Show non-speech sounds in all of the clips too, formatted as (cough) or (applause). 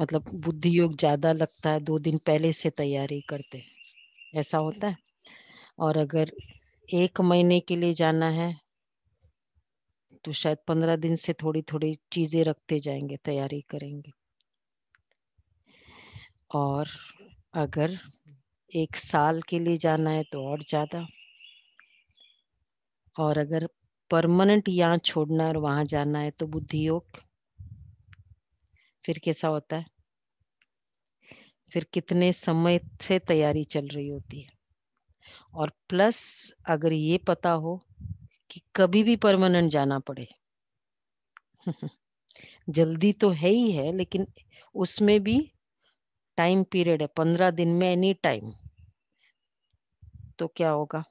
मतलब बुद्धि योग ज्यादा लगता है दो दिन पहले से तैयारी करते ऐसा होता है और अगर एक महीने के लिए जाना है तो शायद पंद्रह दिन से थोड़ी थोड़ी चीजें रखते जाएंगे तैयारी करेंगे और अगर एक साल के लिए जाना है तो और ज्यादा और अगर परमानेंट यहाँ छोड़ना और वहां जाना है तो बुद्धि योग फिर कैसा होता है फिर कितने समय से तैयारी चल रही होती है और प्लस अगर ये पता हो कि कभी भी परमानेंट जाना पड़े (laughs) जल्दी तो है ही है लेकिन उसमें भी टाइम पीरियड है पंद्रह दिन में एनी टाइम तो क्या होगा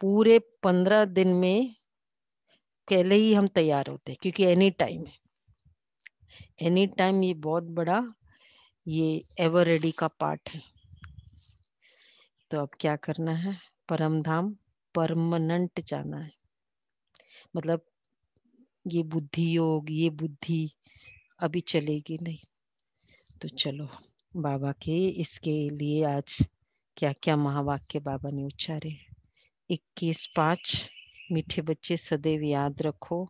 पूरे पंद्रह दिन में पहले ही हम तैयार होते हैं क्योंकि एनी टाइम है एनी टाइम ये बहुत बड़ा ये एवर रेडी का पार्ट है तो अब क्या करना है परम धाम परमानेंट जाना है मतलब ये बुद्धि योग ये बुद्धि अभी चलेगी नहीं तो चलो बाबा के इसके लिए आज क्या क्या महावाक्य बाबा ने उच्चारे इक्कीस पाँच मीठे बच्चे सदैव याद रखो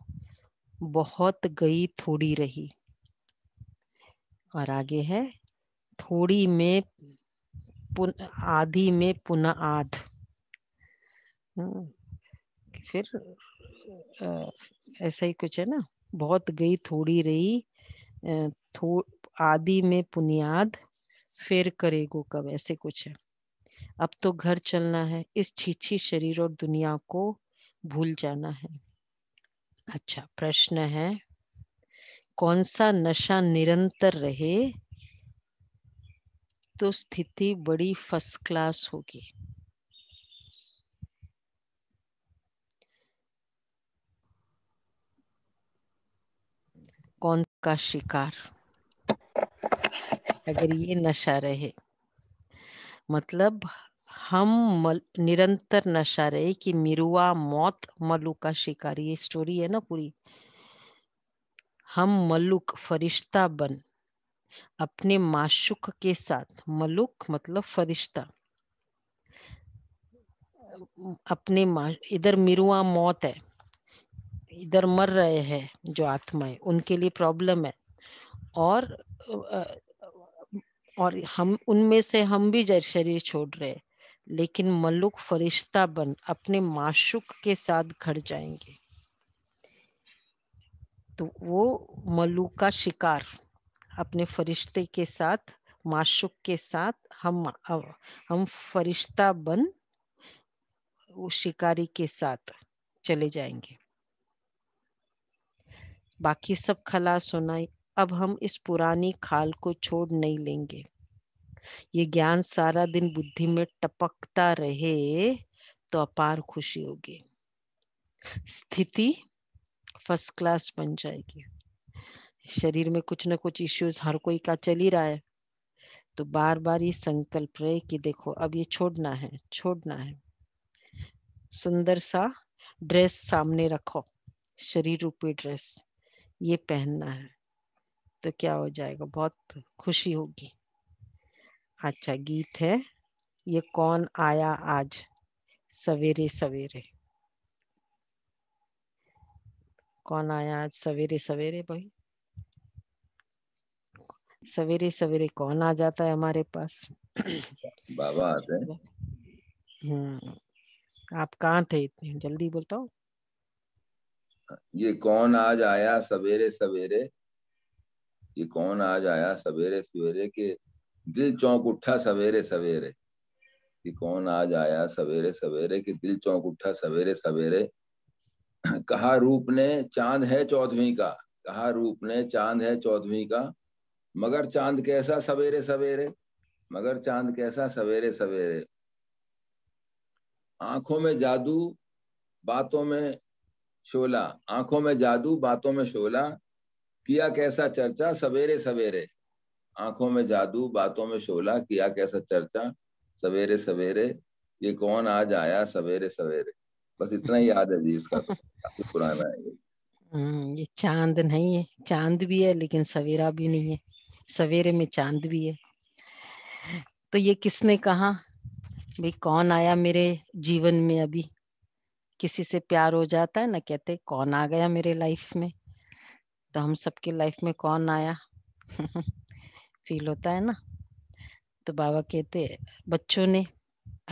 बहुत गई थोड़ी रही और आगे है थोड़ी में पुन आधी में पुन आध हम्म, फिर ऐसा ही कुछ है ना बहुत गई थोड़ी रही थो आदि में पुनियाद फिर करेगो कब ऐसे कुछ है अब तो घर चलना है इस छीछी शरीर और दुनिया को भूल जाना है अच्छा प्रश्न है कौन सा नशा निरंतर रहे तो स्थिति बड़ी फर्स्ट क्लास होगी कौन का शिकार अगर ये नशा रहे मतलब हम मल, निरंतर नशा रहे कि मिरुआ मौत मलू का शिकार ये स्टोरी है ना पूरी हम मलुक फरिश्ता बन अपने माशुक के साथ मलुक मतलब फरिश्ता अपने इधर मिरुआ मौत है इधर मर रहे हैं जो है उनके लिए प्रॉब्लम है और और हम उनमें से हम भी शरीर छोड़ रहे हैं लेकिन मलुक फरिश्ता बन अपने माशुक के साथ घर जाएंगे तो वो मलू का शिकार अपने फरिश्ते के साथ माशुक के साथ हम हम फरिश्ता बन शिकारी के साथ चले जाएंगे बाकी सब खला सुनाई अब हम इस पुरानी खाल को छोड़ नहीं लेंगे ये ज्ञान सारा दिन बुद्धि में टपकता रहे तो अपार खुशी होगी स्थिति फर्स्ट क्लास बन जाएगी शरीर में कुछ ना कुछ इश्यूज हर कोई का चल ही रहा है तो बार बार ये संकल्प रहे कि देखो अब ये छोड़ना है छोड़ना है सुंदर सा ड्रेस सामने रखो शरीर रूपी ड्रेस ये पहनना है तो क्या हो जाएगा बहुत खुशी होगी अच्छा गीत है ये कौन आया आज सवेरे सवेरे कौन आया आज सवेरे सवेरे भाई सवेरे सवेरे कौन आ जाता है हमारे पास बाबा आते हैं हम्म आप कहाँ थे इतने जल्दी हूँ ये कौन आज आया सवेरे सवेरे ये कौन आज आया सवेरे सवेरे के दिल चौंक उठा सवेरे सवेरे ये कौन आज आया सवेरे सवेरे के दिल चौंक उठा सवेरे सवेरे कहा रूप ने चांद है चौदहवीं का कहा रूप ने चांद है चौदहवीं का मगर चांद कैसा सवेरे सवेरे मगर चांद कैसा सवेरे सवेरे आंखों में जादू बातों में शोला आंखों में जादू बातों में शोला किया कैसा चर्चा सवेरे सवेरे आंखों में जादू बातों में शोला किया कैसा चर्चा सवेरे सवेरे ये कौन आज आया सवेरे सवेरे बस इतना ही याद है जी इसका तो काफी पुराना है हम्म, ये चांद नहीं है चांद भी है लेकिन सवेरा भी नहीं है सवेरे में चांद भी है तो ये किसने कहा भाई कौन आया मेरे जीवन में अभी किसी से प्यार हो जाता है ना कहते कौन आ गया मेरे लाइफ में तो हम सबके लाइफ में कौन आया फील (laughs) होता है ना तो बाबा कहते बच्चों ने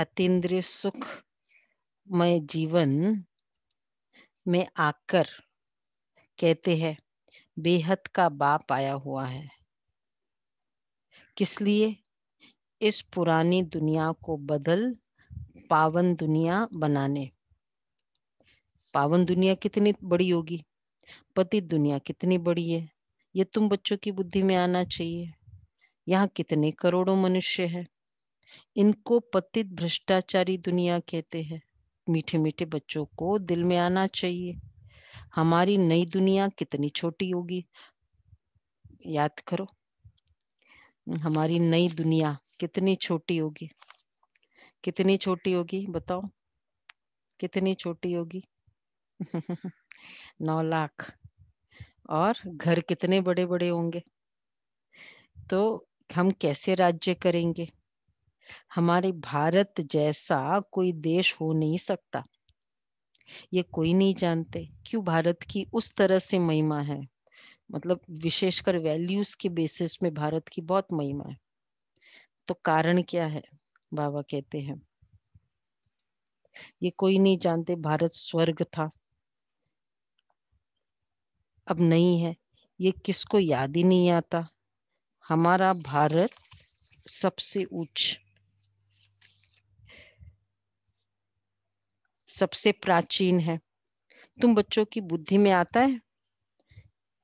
अतीन्द्रिय सुख मैं जीवन में आकर कहते हैं बेहद का बाप आया हुआ है किस लिए इस पुरानी दुनिया को बदल पावन दुनिया बनाने पावन दुनिया कितनी बड़ी होगी पतित दुनिया कितनी बड़ी है ये तुम बच्चों की बुद्धि में आना चाहिए यहाँ कितने करोड़ों मनुष्य हैं इनको पतित भ्रष्टाचारी दुनिया कहते हैं मीठे मीठे बच्चों को दिल में आना चाहिए हमारी नई दुनिया कितनी छोटी होगी याद करो हमारी नई दुनिया कितनी छोटी होगी कितनी छोटी होगी बताओ कितनी छोटी होगी (laughs) नौ लाख और घर कितने बड़े बड़े होंगे तो हम कैसे राज्य करेंगे हमारे भारत जैसा कोई देश हो नहीं सकता ये कोई नहीं जानते क्यों भारत की उस तरह से महिमा है मतलब विशेषकर वैल्यूज के बेसिस में भारत की बहुत महिमा है तो कारण क्या है बाबा कहते हैं ये कोई नहीं जानते भारत स्वर्ग था अब नहीं है ये किसको याद ही नहीं आता हमारा भारत सबसे उच्च सबसे प्राचीन है तुम बच्चों की बुद्धि में आता है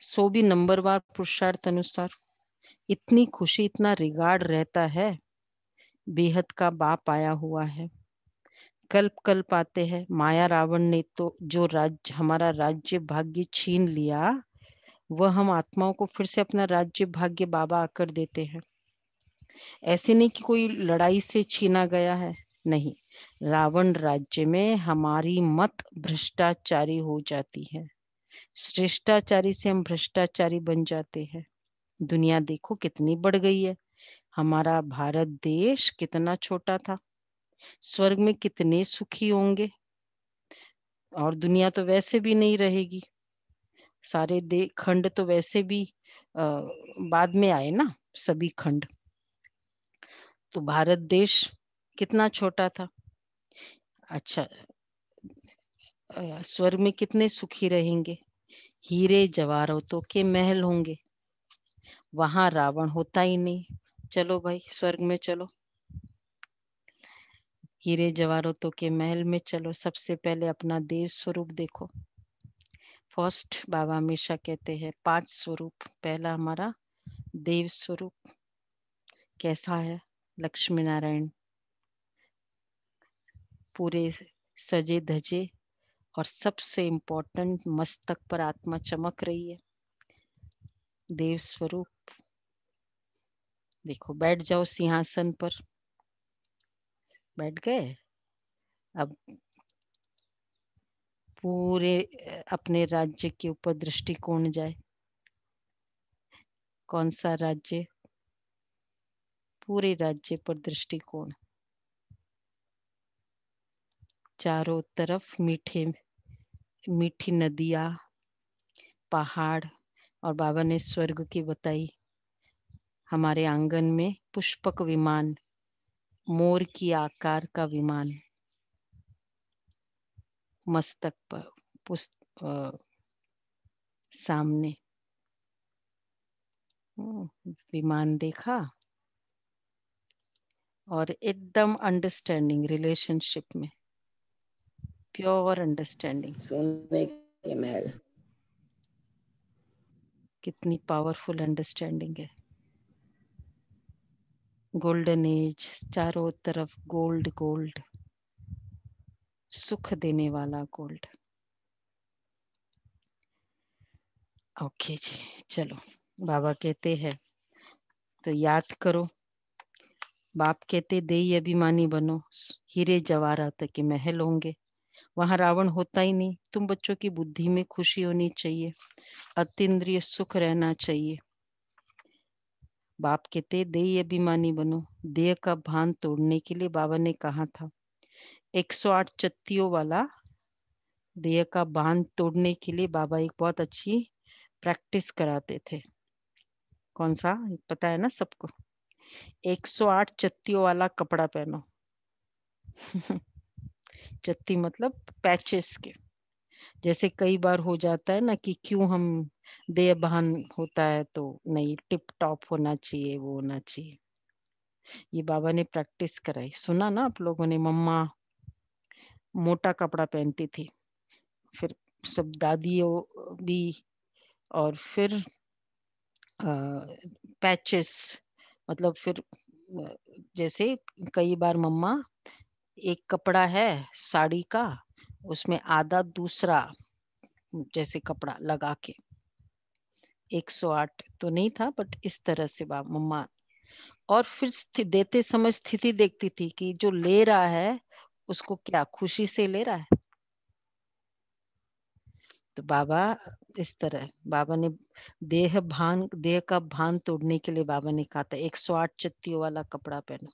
सो भी नंबरवार पुरुषार्थ अनुसार इतनी खुशी इतना रिगार्ड रहता है बेहद का बाप आया हुआ है कल्प कल्प आते हैं माया रावण ने तो जो राज्य हमारा राज्य भाग्य छीन लिया वह हम आत्माओं को फिर से अपना राज्य भाग्य बाबा आकर देते हैं ऐसे नहीं कि कोई लड़ाई से छीना गया है नहीं रावण राज्य में हमारी मत भ्रष्टाचारी हो जाती है श्रेष्टाचारी से हम भ्रष्टाचारी बन जाते हैं दुनिया देखो कितनी बढ़ गई है हमारा भारत देश कितना छोटा था स्वर्ग में कितने सुखी होंगे और दुनिया तो वैसे भी नहीं रहेगी सारे दे खंड तो वैसे भी आ, बाद में आए ना सभी खंड तो भारत देश कितना छोटा था अच्छा स्वर्ग में कितने सुखी रहेंगे हीरे तो के महल होंगे वहां रावण होता ही नहीं चलो भाई स्वर्ग में चलो हीरे जवाहरतों तो के महल में चलो सबसे पहले अपना देव स्वरूप देखो फर्स्ट बाबा हमेशा कहते हैं पांच स्वरूप पहला हमारा देव स्वरूप कैसा है लक्ष्मी नारायण पूरे सजे धजे और सबसे इम्पोर्टेंट मस्तक पर आत्मा चमक रही है देव स्वरूप देखो बैठ जाओ सिंहासन पर बैठ गए अब पूरे अपने राज्य के ऊपर दृष्टिकोण जाए कौन सा राज्य पूरे राज्य पर दृष्टिकोण चारों तरफ मीठे मीठी नदिया पहाड़ और बाबा ने स्वर्ग की बताई हमारे आंगन में पुष्पक विमान मोर की आकार का विमान मस्तक पर पुस्त आ, सामने विमान देखा और एकदम अंडरस्टैंडिंग रिलेशनशिप में प्योर अंडरस्टैंडिंग सोने के महल कितनी पावरफुल अंडरस्टैंडिंग है गोल्डन एज चारों तरफ गोल्ड गोल्ड सुख देने वाला गोल्ड ओके जी चलो बाबा कहते हैं तो याद करो बाप कहते दे अभिमानी बनो हीरे जवारा तक के महल होंगे वहां रावण होता ही नहीं तुम बच्चों की बुद्धि में खुशी होनी चाहिए अतिद्रिय सुख रहना चाहिए बाप कहते देय अभिमानी बनो देह का भान तोड़ने के लिए बाबा ने कहा था 108 चत्तियों वाला देह का भान तोड़ने के लिए बाबा एक बहुत अच्छी प्रैक्टिस कराते थे कौन सा पता है ना सबको 108 चत्तियों वाला कपड़ा पहनो (laughs) जत्ती मतलब पैचेस के जैसे कई बार हो जाता है ना कि क्यों हम देहभान होता है तो नहीं टिप टॉप होना चाहिए वो होना चाहिए ये बाबा ने प्रैक्टिस कराई सुना ना आप लोगों ने मम्मा मोटा कपड़ा पहनती थी फिर सब दादियों भी और फिर पैचेस मतलब फिर जैसे कई बार मम्मा एक कपड़ा है साड़ी का उसमें आधा दूसरा जैसे कपड़ा लगा के 108 तो नहीं था बट इस तरह से बा मम्मा और फिर देते समय स्थिति देखती थी कि जो ले रहा है उसको क्या खुशी से ले रहा है तो बाबा इस तरह बाबा ने देह भान देह का भान तोड़ने के लिए बाबा ने कहा था 108 चत्तियों वाला कपड़ा पहनो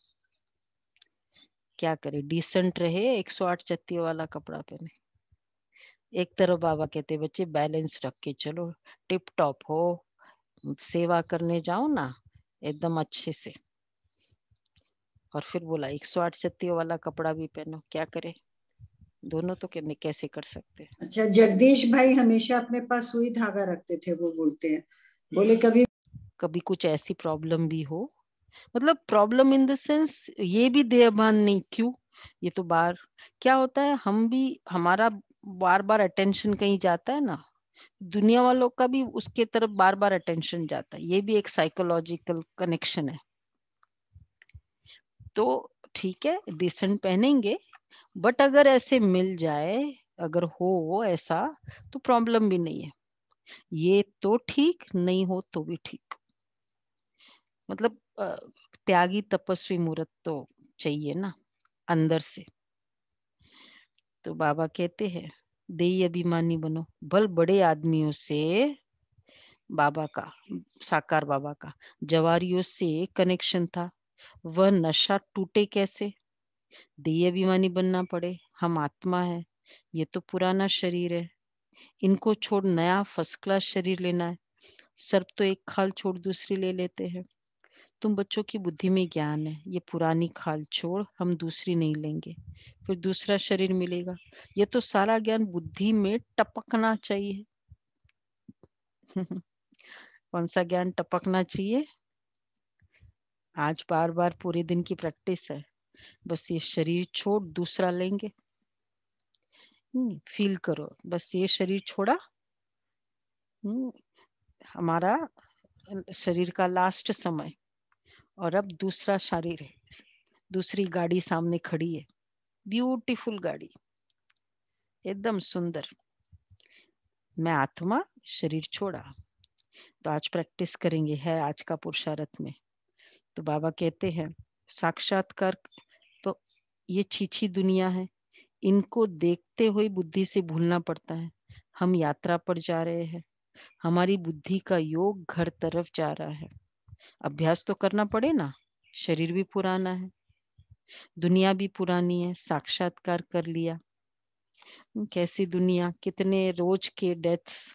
क्या करे डिसेंट रहे एक सौ आठ चत्तियों वाला कपड़ा पहने एक तरफ बाबा कहते बच्चे बैलेंस रख के चलो टिप टॉप हो सेवा करने जाओ ना एकदम अच्छे से और फिर बोला एक सौ आठ छत्तियों वाला कपड़ा भी पहनो क्या करे दोनों तो कहने कैसे कर सकते अच्छा जगदीश भाई हमेशा अपने पास सुई धागा रखते थे वो बोलते हैं बोले हम्म। कभी कभी कुछ ऐसी प्रॉब्लम भी हो मतलब प्रॉब्लम इन द सेंस ये भी देहभान नहीं क्यों ये तो बार क्या होता है हम भी हमारा बार बार अटेंशन कहीं जाता है ना दुनिया वालों का भी उसके तरफ बार बार अटेंशन जाता है ये भी एक साइकोलॉजिकल कनेक्शन है तो ठीक है डिसेंट पहनेंगे बट अगर ऐसे मिल जाए अगर हो ऐसा तो प्रॉब्लम भी नहीं है ये तो ठीक नहीं हो तो भी ठीक मतलब त्यागी तपस्वी मूर्त तो चाहिए ना अंदर से तो बाबा कहते हैं देई अभिमानी बनो भल बड़े आदमियों से बाबा का साकार बाबा का जवारियों से कनेक्शन था वह नशा टूटे कैसे देय अभिमानी बनना पड़े हम आत्मा है ये तो पुराना शरीर है इनको छोड़ नया फर्स्ट क्लास शरीर लेना है सर्प तो एक खाल छोड़ दूसरी ले लेते हैं तुम बच्चों की बुद्धि में ज्ञान है ये पुरानी खाल छोड़ हम दूसरी नहीं लेंगे फिर दूसरा शरीर मिलेगा ये तो सारा ज्ञान बुद्धि में टपकना चाहिए (laughs) कौन सा ज्ञान टपकना चाहिए आज बार बार पूरे दिन की प्रैक्टिस है बस ये शरीर छोड़ दूसरा लेंगे फील हम्म, करो बस ये शरीर छोड़ा हम्म, हमारा शरीर का लास्ट समय और अब दूसरा शरीर है दूसरी गाड़ी सामने खड़ी है ब्यूटीफुल गाड़ी एकदम सुंदर मैं आत्मा शरीर छोड़ा तो आज प्रैक्टिस करेंगे है आज का पुरुषार्थ में तो बाबा कहते हैं साक्षात्कार तो ये छीछी दुनिया है इनको देखते हुए बुद्धि से भूलना पड़ता है हम यात्रा पर जा रहे हैं हमारी बुद्धि का योग घर तरफ जा रहा है अभ्यास तो करना पड़े ना शरीर भी पुराना है दुनिया भी पुरानी है साक्षात्कार कर लिया हम्म, कैसी दुनिया कितने रोज के डेथ्स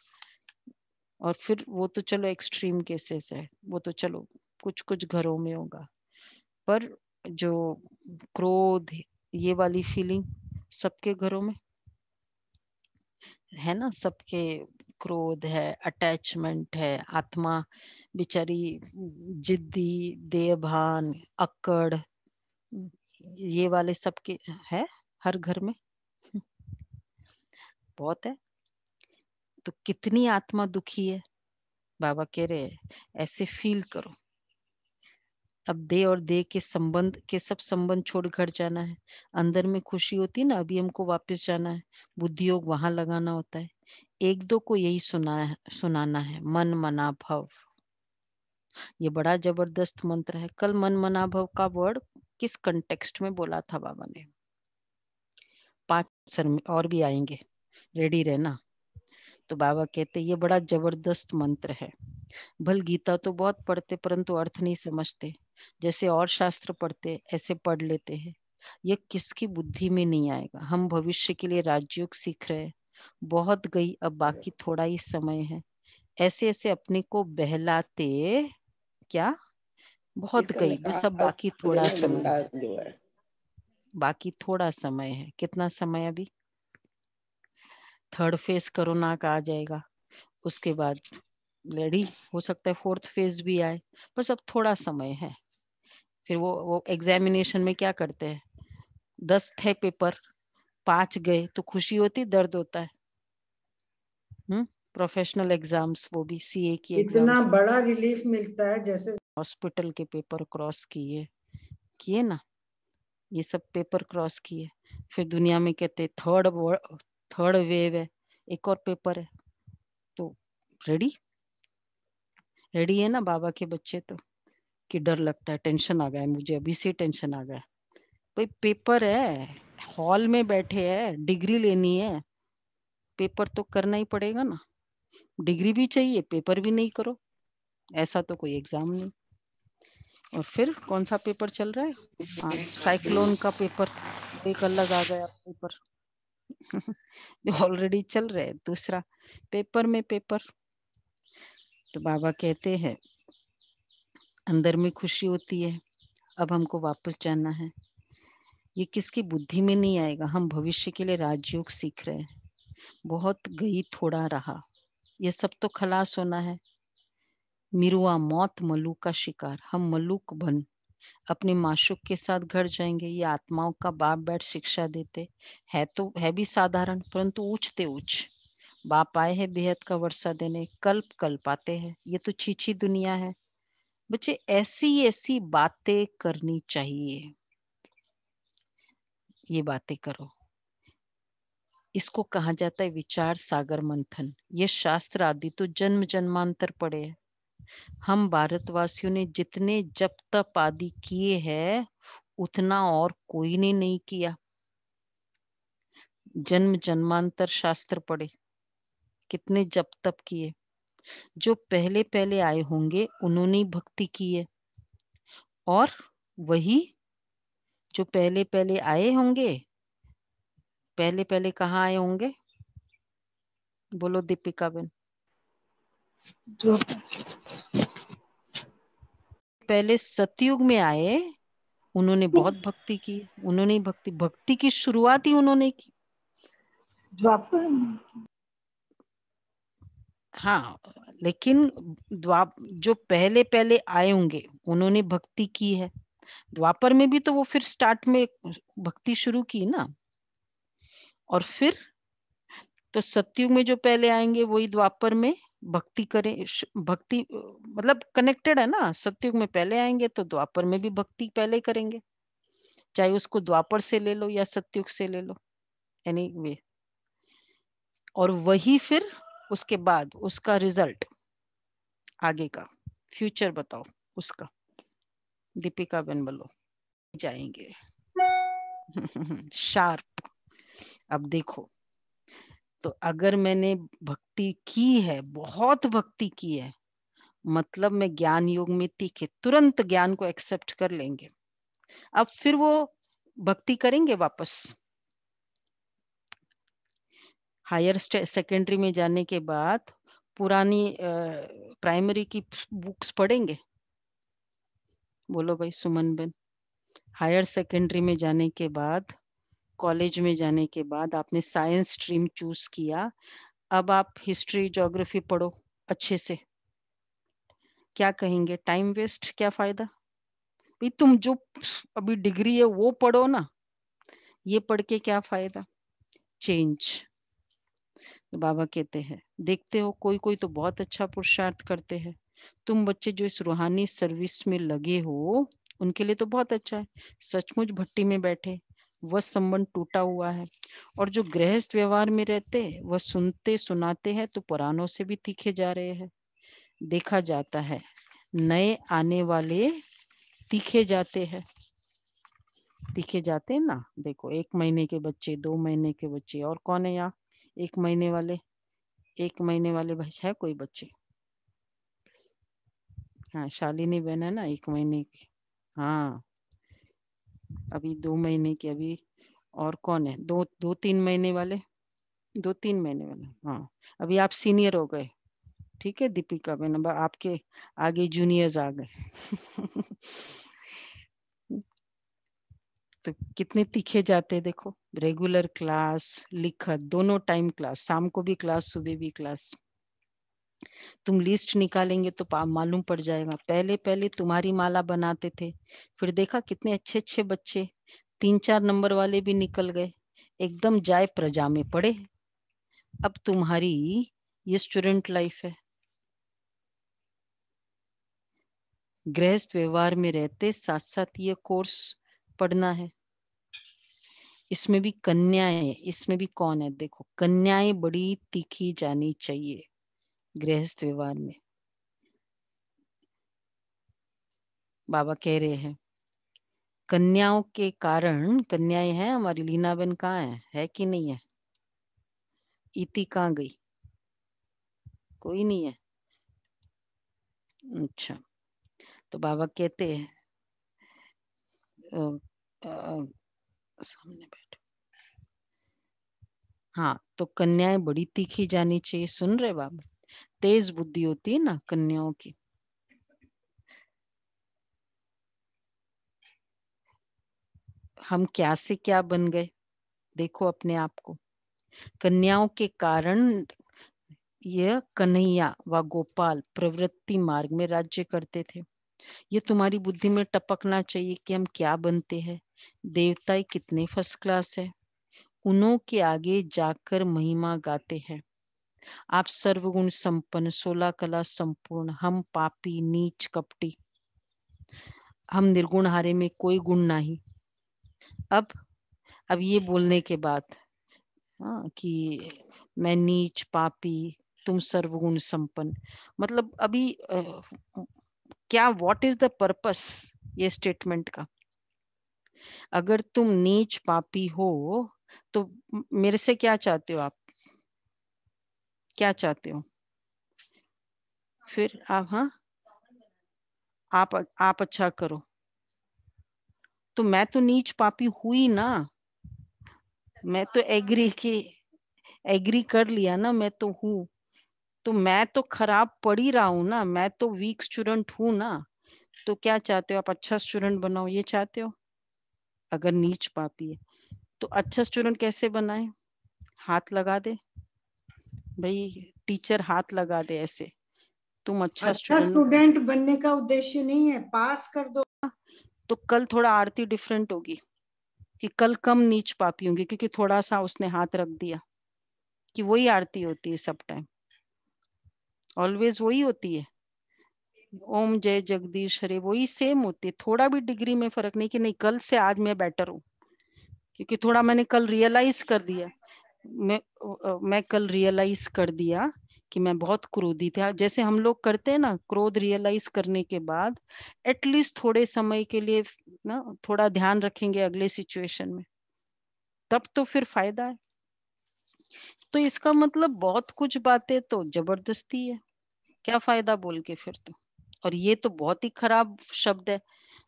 और फिर वो तो चलो एक्सट्रीम केसेस है वो तो चलो कुछ कुछ घरों में होगा पर जो क्रोध ये वाली फीलिंग सबके घरों में है ना सबके क्रोध है अटैचमेंट है आत्मा बेचारी जिद्दी देवभान अक्कड़ ये वाले सबके है हर घर में बहुत है तो कितनी आत्मा दुखी है बाबा कह रहे ऐसे फील करो अब दे और दे के संबंध के सब संबंध छोड़ घर जाना है अंदर में खुशी होती है ना अभी हमको वापस जाना है बुद्धि योग वहां लगाना होता है एक दो को यही सुना सुनाना है मन मना भव ये बड़ा जबरदस्त मंत्र है कल मन मनाभव का वर्ड किस कंटेक्स्ट में बोला था बाबा ने पांच सर में और भी आएंगे रेडी रहना तो बाबा कहते ये बड़ा जबरदस्त मंत्र है भल गीता तो बहुत पढ़ते परंतु अर्थ नहीं समझते जैसे और शास्त्र पढ़ते ऐसे पढ़ लेते हैं यह किसकी बुद्धि में नहीं आएगा हम भविष्य के लिए राजयोग सीख रहे बहुत गई अब बाकी थोड़ा ही समय है ऐसे ऐसे अपने को बहलाते क्या बहुत गई बस अब बाकी थोड़ा समय बाकी थोड़ा समय है कितना समय अभी थर्ड फेज कोरोना का आ जाएगा उसके बाद लेडी हो सकता है फोर्थ फेज भी आए बस अब थोड़ा समय है फिर वो वो एग्जामिनेशन में क्या करते हैं दस थे पेपर पांच गए तो खुशी होती दर्द होता है हम्म प्रोफेशनल एग्जाम्स वो भी सी ए की इतना बड़ा रिलीफ मिलता है जैसे हॉस्पिटल के पेपर क्रॉस किए किए ना ये सब पेपर क्रॉस किए फिर दुनिया में कहते थर्ड थर्ड वेव है एक और पेपर है तो रेडी रेडी है ना बाबा के बच्चे तो कि डर लगता है टेंशन आ गया है मुझे अभी से टेंशन आ गया भाई पेपर है हॉल में बैठे है डिग्री लेनी है पेपर तो करना ही पड़ेगा ना डिग्री भी चाहिए पेपर भी नहीं करो ऐसा तो कोई एग्जाम नहीं और फिर कौन सा पेपर चल रहा है आ, साइक्लोन का पेपर एक अलग आ गया पेपर (laughs) जो ऑलरेडी चल रहा है दूसरा पेपर में पेपर तो बाबा कहते हैं अंदर में खुशी होती है अब हमको वापस जाना है ये किसकी बुद्धि में नहीं आएगा हम भविष्य के लिए राजयोग सीख रहे हैं बहुत गई थोड़ा रहा ये सब तो खलास होना है मिरुआ मौत मलूक का शिकार हम मलूक बन अपने माशुक के साथ घर जाएंगे ये आत्माओं का बाप बैठ शिक्षा देते है तो है भी साधारण परंतु ऊंचते ऊंच बाप आए हैं बेहद का वर्षा देने कल्प कल्प आते हैं ये तो छीछी दुनिया है बच्चे ऐसी ऐसी बातें करनी चाहिए ये बातें करो इसको कहा जाता है विचार सागर मंथन ये शास्त्र आदि तो जन्म जन्मांतर पड़े हैं हम भारतवासियों ने जितने जप तप आदि किए हैं उतना और कोई ने नहीं किया जन्म जन्मांतर शास्त्र पढ़े कितने जप तप किए जो पहले पहले आए होंगे उन्होंने भक्ति की है और वही जो पहले पहले आए होंगे पहले पहले कहाँ आए होंगे बोलो दीपिका बेन पहले सतयुग में आए उन्होंने बहुत भक्ति की उन्होंने भक्ति भक्ति की शुरुआत ही उन्होंने की द्वापर हाँ लेकिन द्वाप जो पहले पहले आए होंगे उन्होंने भक्ति की है द्वापर में भी तो वो फिर स्टार्ट में भक्ति शुरू की ना और फिर तो सत्युग में जो पहले आएंगे वही द्वापर में भक्ति करें भक्ति मतलब कनेक्टेड है ना सत्युग में पहले आएंगे तो द्वापर में भी भक्ति पहले करेंगे चाहे उसको द्वापर से ले लो या सत्युग से ले लो एनी वे और वही फिर उसके बाद उसका रिजल्ट आगे का फ्यूचर बताओ उसका दीपिका बेनबलो जाएंगे शार्प (laughs) अब देखो तो अगर मैंने भक्ति की है बहुत भक्ति की है मतलब मैं ज्ञान योग में तीखे तुरंत ज्ञान को एक्सेप्ट कर लेंगे अब फिर वो भक्ति करेंगे वापस हायर सेकेंडरी में जाने के बाद पुरानी प्राइमरी की बुक्स पढ़ेंगे बोलो भाई सुमन बेन हायर सेकेंडरी में जाने के बाद कॉलेज में जाने के बाद आपने साइंस स्ट्रीम चूज किया अब आप हिस्ट्री ज्योग्राफी पढ़ो अच्छे से क्या कहेंगे टाइम वेस्ट क्या फायदा भाई तुम जो अभी डिग्री है वो पढ़ो ना ये पढ़ के क्या फायदा चेंज तो बाबा कहते हैं देखते हो कोई कोई तो बहुत अच्छा पुरुषार्थ करते हैं तुम बच्चे जो इस रूहानी सर्विस में लगे हो उनके लिए तो बहुत अच्छा है सचमुच भट्टी में बैठे वह संबंध टूटा हुआ है और जो गृहस्थ व्यवहार में रहते वह सुनते सुनाते हैं तो पुरानों से भी तीखे जा रहे हैं देखा जाता है नए आने वाले तीखे जाते हैं तीखे जाते हैं ना देखो एक महीने के बच्चे दो महीने के बच्चे और कौन है यहाँ एक महीने वाले एक महीने वाले है कोई बच्चे हाँ शालिनी बहन है ना एक महीने की हाँ अभी दो महीने के अभी और कौन है दो दो तीन महीने वाले दो तीन महीने वाले हाँ अभी आप सीनियर हो गए ठीक है दीपिका बहन अब आपके आगे जूनियर्स आ गए (laughs) तो कितने तीखे जाते हैं देखो रेगुलर क्लास लिखत दोनों टाइम क्लास शाम को भी क्लास सुबह भी क्लास तुम लिस्ट निकालेंगे तो मालूम पड़ जाएगा पहले पहले तुम्हारी माला बनाते थे फिर देखा कितने अच्छे अच्छे बच्चे तीन चार नंबर वाले भी निकल गए एकदम जाय प्रजा में पड़े अब तुम्हारी ये स्टूडेंट लाइफ है गृहस्थ व्यवहार में रहते साथ साथ ये कोर्स पढ़ना है इसमें भी कन्याएं इसमें भी कौन है देखो कन्याएं बड़ी तीखी जानी चाहिए गृहस्थ विवाद में बाबा कह रहे हैं कन्याओं के कारण कन्याएं हैं हमारी लीनाबेन कहाँ है है कि नहीं है इति कहाँ गई कोई नहीं है अच्छा तो बाबा कहते हैं सामने बैठो हाँ तो कन्याएं बड़ी तीखी जानी चाहिए सुन रहे बाबा तेज बुद्धि होती है ना कन्याओं की हम क्या से क्या बन गए देखो अपने आप को कन्याओं के कारण यह कन्हैया व गोपाल प्रवृत्ति मार्ग में राज्य करते थे ये तुम्हारी बुद्धि में टपकना चाहिए कि हम क्या बनते हैं देवता कितने फर्स्ट क्लास है उनों के आगे जाकर महिमा गाते हैं आप सर्वगुण संपन्न सोलह कला संपूर्ण हम पापी नीच कपटी हम निर्गुण हारे में कोई गुण नहीं अब अब ये बोलने के बाद हाँ, कि मैं नीच पापी तुम सर्वगुण संपन्न मतलब अभी आ, क्या व्हाट इज द पर्पस ये स्टेटमेंट का अगर तुम नीच पापी हो तो मेरे से क्या चाहते हो आप क्या चाहते हो फिर आप हाँ आप आप अच्छा करो तो मैं तो नीच पापी हुई ना मैं तो एग्री की एग्री कर लिया ना मैं तो हूँ तो मैं तो खराब पढ़ ही रहा हूं ना मैं तो वीक स्टूडेंट हूं ना तो क्या चाहते हो आप अच्छा स्टूडेंट बनाओ ये चाहते हो अगर नीच पापी है तो अच्छा स्टूडेंट कैसे बनाए हाथ लगा दे भाई टीचर हाथ लगा दे ऐसे तुम अच्छा अच्छा स्टूडेंट बनने का उद्देश्य नहीं है पास कर दो तो कल थोड़ा आरती डिफरेंट होगी कि कल कम नीच पापी होंगी क्योंकि थोड़ा सा उसने हाथ रख दिया कि वही आरती होती है सब टाइम ऑलवेज वही होती है ओम जय जगदीश हरे वही सेम होती है थोड़ा भी डिग्री में फर्क नहीं कि नहीं कल से आज मैं बेटर हूँ क्योंकि थोड़ा मैंने कल रियलाइज कर दिया मैं मैं कल रियलाइज कर दिया कि मैं बहुत क्रोधी था जैसे हम लोग करते हैं ना क्रोध रियलाइज करने के बाद एटलीस्ट थोड़े समय के लिए ना थोड़ा ध्यान रखेंगे अगले सिचुएशन में तब तो फिर फायदा है तो इसका मतलब बहुत कुछ बातें तो जबरदस्ती है क्या फायदा बोल के फिर तो और ये तो बहुत ही खराब शब्द है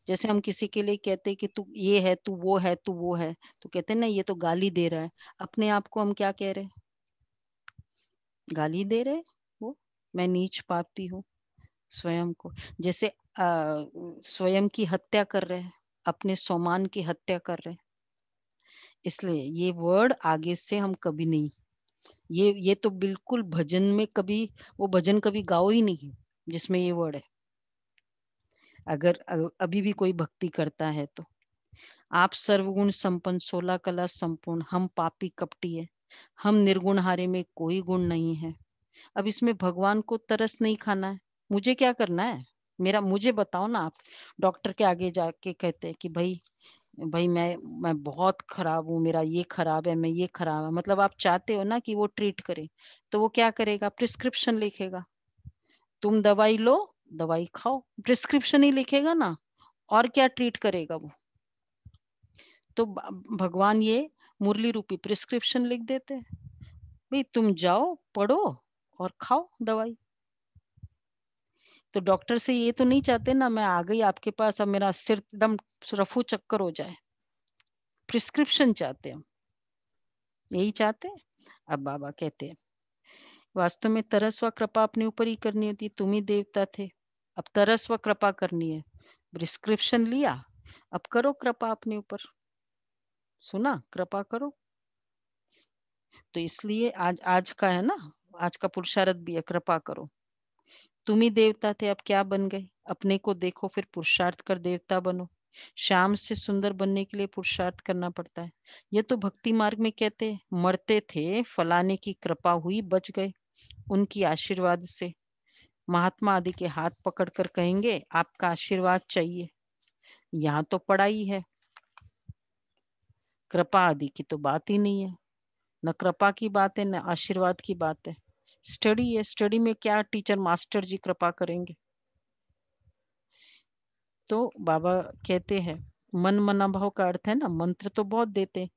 जैसे हम किसी के लिए कहते हैं कि तू ये है तू वो है तू वो है तो कहते हैं ना ये तो गाली दे रहा है अपने आप को हम क्या कह रहे गाली दे रहे वो मैं नीच पापी हूँ स्वयं को जैसे आ, स्वयं की हत्या कर रहे हैं अपने सोमान की हत्या कर रहे हैं इसलिए ये वर्ड आगे से हम कभी नहीं ये ये तो बिल्कुल भजन में कभी वो भजन कभी गाओ ही नहीं जिसमें ये वर्ड है अगर अभी भी कोई भक्ति करता है तो आप सर्वगुण संपन्न सोलह कला संपूर्ण हम पापी कपटी है हम निर्गुण हारे में कोई गुण नहीं है अब इसमें भगवान को तरस नहीं खाना है मुझे क्या करना है मेरा मुझे बताओ ना आप डॉक्टर के आगे जाके कहते हैं कि भाई भाई मैं मैं बहुत खराब हूँ मेरा ये खराब है मैं ये खराब है मतलब आप चाहते हो ना कि वो ट्रीट करे तो वो क्या करेगा प्रिस्क्रिप्शन लिखेगा तुम दवाई लो दवाई खाओ प्रिस्क्रिप्शन ही लिखेगा ना और क्या ट्रीट करेगा वो तो भगवान ये मुरली रूपी प्रिस्क्रिप्शन लिख देते भाई तुम जाओ पढ़ो और खाओ दवाई तो डॉक्टर से ये तो नहीं चाहते ना मैं आ गई आपके पास अब मेरा सिर एकदम रफू चक्कर हो जाए प्रिस्क्रिप्शन चाहते हम यही चाहते अब बाबा कहते हैं वास्तव में तरस व कृपा अपने ऊपर ही करनी होती तुम ही देवता थे अब तरस व कृपा करनी है प्रिस्क्रिप्शन लिया अब करो कृपा अपने ऊपर सुना कृपा करो तो इसलिए आज आज का है ना आज का पुरुषार्थ भी है कृपा करो तुम ही देवता थे अब क्या बन गए अपने को देखो फिर पुरुषार्थ कर देवता बनो शाम से सुंदर बनने के लिए पुरुषार्थ करना पड़ता है यह तो भक्ति मार्ग में कहते मरते थे फलाने की कृपा हुई बच गए उनकी आशीर्वाद से महात्मा आदि के हाथ पकड़कर कहेंगे आपका आशीर्वाद चाहिए यहाँ तो पढ़ाई है कृपा आदि की तो बात ही नहीं है न कृपा की बात है न आशीर्वाद की बात है स्टडी है स्टडी में क्या टीचर मास्टर जी कृपा करेंगे तो बाबा कहते हैं मन मना भाव का अर्थ है ना मंत्र तो बहुत देते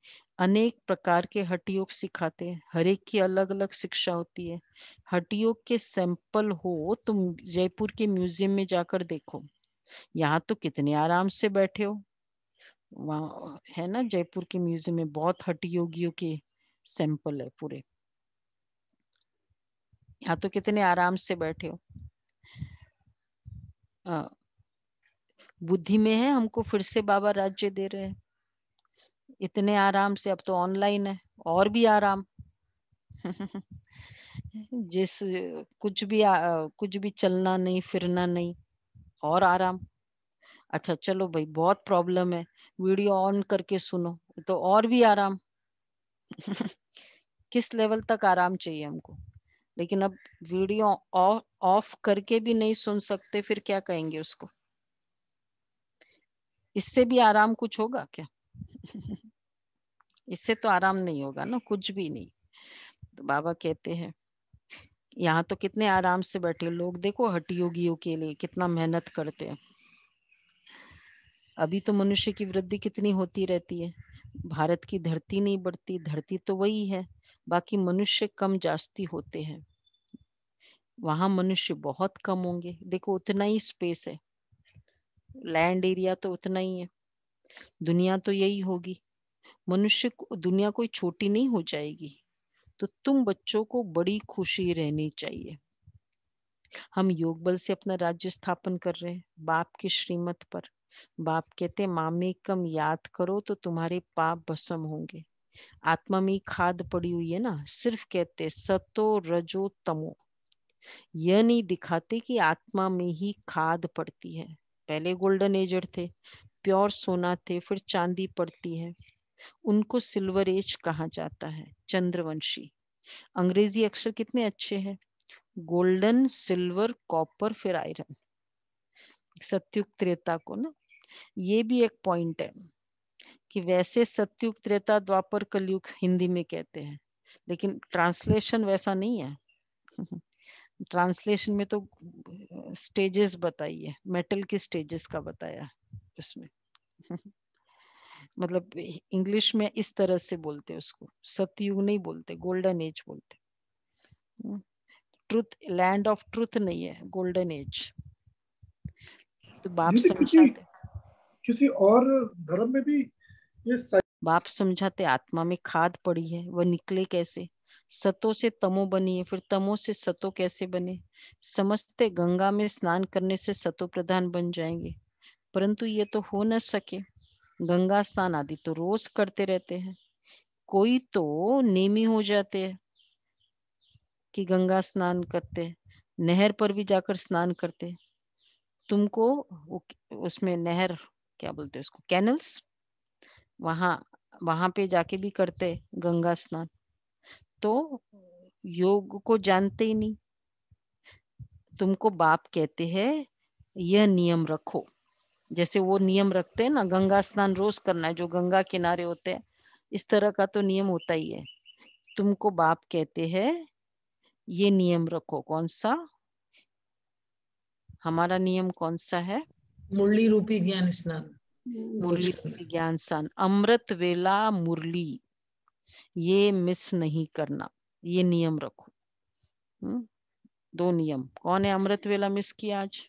अनेक प्रकार के हटयोग सिखाते हैं हर एक की अलग अलग शिक्षा होती है हटयोग के सैंपल हो तुम जयपुर के म्यूजियम में जाकर देखो यहाँ तो कितने आराम से बैठे हो वहा है ना जयपुर के म्यूजियम में बहुत हटयोगियों के सैंपल है पूरे यहाँ तो कितने आराम से बैठे हो आ, बुद्धि में है हमको फिर से बाबा राज्य दे रहे हैं इतने आराम से अब तो ऑनलाइन है और भी आराम (laughs) जिस कुछ भी आ, कुछ भी चलना नहीं फिरना नहीं और आराम अच्छा चलो भाई बहुत प्रॉब्लम है वीडियो ऑन करके सुनो तो और भी आराम (laughs) किस लेवल तक आराम चाहिए हमको लेकिन अब वीडियो ऑफ करके भी नहीं सुन सकते फिर क्या कहेंगे उसको इससे भी आराम कुछ होगा क्या (laughs) इससे तो आराम नहीं होगा ना कुछ भी नहीं तो बाबा कहते हैं यहाँ तो कितने आराम से बैठे लोग देखो हट योगियों के लिए कितना मेहनत करते हैं अभी तो मनुष्य की वृद्धि कितनी होती रहती है भारत की धरती नहीं बढ़ती धरती तो वही है बाकी मनुष्य कम जास्ती होते हैं वहां मनुष्य बहुत कम होंगे देखो उतना ही स्पेस है लैंड एरिया तो उतना ही है दुनिया तो यही होगी मनुष्य दुनिया कोई छोटी नहीं हो जाएगी तो तुम बच्चों को बड़ी खुशी रहनी चाहिए हम योग बल से अपना राज्य स्थापन कर रहे हैं बाप की श्रीमत पर बाप कहते मामे कम याद करो तो तुम्हारे पाप भसम होंगे आत्मा में खाद पड़ी हुई है ना सिर्फ कहते सतो रजो तमो यह नहीं दिखाते कि आत्मा में ही खाद पड़ती है पहले गोल्डन एजर थे प्योर सोना थे फिर चांदी पड़ती है उनको सिल्वर एज कहा जाता है चंद्रवंशी अंग्रेजी अक्षर कितने अच्छे हैं गोल्डन सिल्वर कॉपर फिर आयरन सत्युग त्रेता को ना ये भी एक पॉइंट है कि वैसे सत्युग त्रेता द्वापर कलयुग हिंदी में कहते हैं लेकिन ट्रांसलेशन वैसा नहीं है ट्रांसलेशन में तो स्टेजेस बताई है मेटल के स्टेजेस का बताया उसमें (laughs) मतलब इंग्लिश में इस तरह से बोलते हैं उसको सत्युग नहीं बोलते गोल्डन एज बोलते ट्रुथ लैंड ऑफ ट्रुथ नहीं है गोल्डन एज तो बाप तो समझाते किसी और धर्म में भी ये बाप समझाते आत्मा में खाद पड़ी है वो निकले कैसे सतो से तमो बनी है फिर तमो से सतो कैसे बने समस्ते गंगा में स्नान करने से सतो प्रधान बन जाएंगे परंतु ये तो हो न सके गंगा स्नान आदि तो रोज करते रहते हैं कोई तो नेमी हो जाते हैं कि गंगा स्नान करते नहर पर भी जाकर स्नान करते तुमको उसमें नहर क्या बोलते हैं उसको कैनल्स वहां वहां पे जाके भी करते गंगा स्नान तो योग को जानते ही नहीं तुमको बाप कहते हैं यह नियम रखो जैसे वो नियम रखते हैं ना गंगा स्नान रोज करना है जो गंगा किनारे होते हैं इस तरह का तो नियम होता ही है तुमको बाप कहते हैं ये नियम रखो कौन सा हमारा नियम कौन सा है मुरली रूपी ज्ञान स्नान मुरली रूपी ज्ञान स्नान अमृत वेला मुरली ये मिस नहीं करना ये नियम रखो हम्म, दो नियम कौन है अमृत वेला मिस किया आज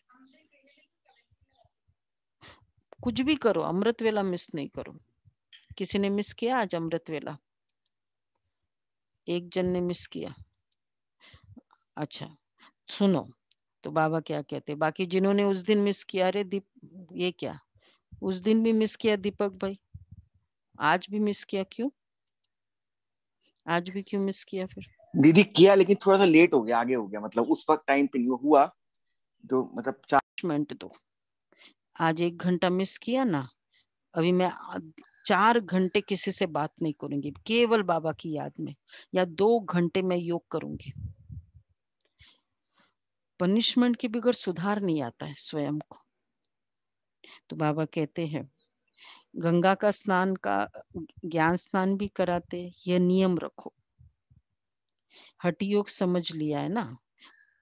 कुछ भी करो अमृत वेला मिस नहीं करो किसी ने मिस किया आज अमृत वेला एक जन ने मिस किया अच्छा सुनो तो बाबा क्या कहते बाकी जिन्होंने उस दिन मिस किया अरे दीप ये क्या उस दिन भी मिस किया दीपक भाई आज भी मिस किया क्यों आज भी क्यों मिस किया फिर दीदी किया लेकिन थोड़ा सा लेट हो गया आगे हो गया मतलब उस वक्त टाइम पे नहीं हुआ तो मतलब चार मिनट दो तो। आज एक घंटा मिस किया ना अभी मैं चार घंटे किसी से बात नहीं करूंगी केवल बाबा की याद में या दो घंटे मैं योग करूंगी पनिशमेंट के बगैर सुधार नहीं आता है स्वयं को तो बाबा कहते हैं गंगा का स्नान का ज्ञान स्नान भी कराते यह नियम रखो हट योग समझ लिया है ना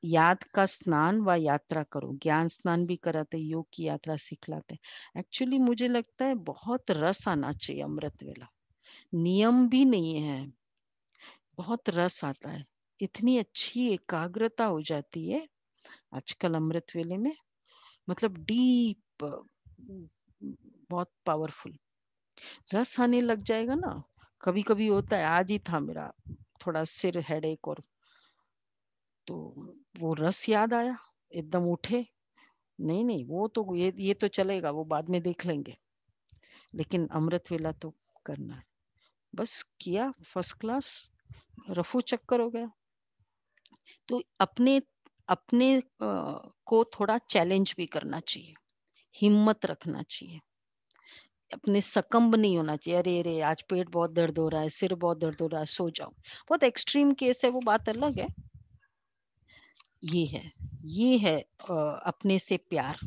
याद का स्नान व यात्रा करो ज्ञान स्नान भी कराते योग की यात्रा सिखलाते एक्चुअली मुझे लगता है बहुत रस आना चाहिए अमृत वेला नियम भी नहीं है बहुत रस आता है इतनी अच्छी एकाग्रता हो जाती है आजकल अमृत वेले में मतलब डीप बहुत पावरफुल रस आने लग जाएगा ना कभी कभी होता है आज ही था मेरा थोड़ा सिर एक और तो वो रस याद आया एकदम उठे नहीं नहीं वो तो ये ये तो चलेगा वो बाद में देख लेंगे लेकिन अमृत वेला तो करना है बस किया फर्स्ट क्लास रफू चक्कर हो गया तो अपने अपने को थोड़ा चैलेंज भी करना चाहिए हिम्मत रखना चाहिए अपने सकम्ब नहीं होना चाहिए अरे अरे आज पेट बहुत दर्द हो रहा है सिर बहुत दर्द हो रहा है सो जाओ बहुत एक्सट्रीम केस है वो बात अलग है ये है ये है अपने से प्यार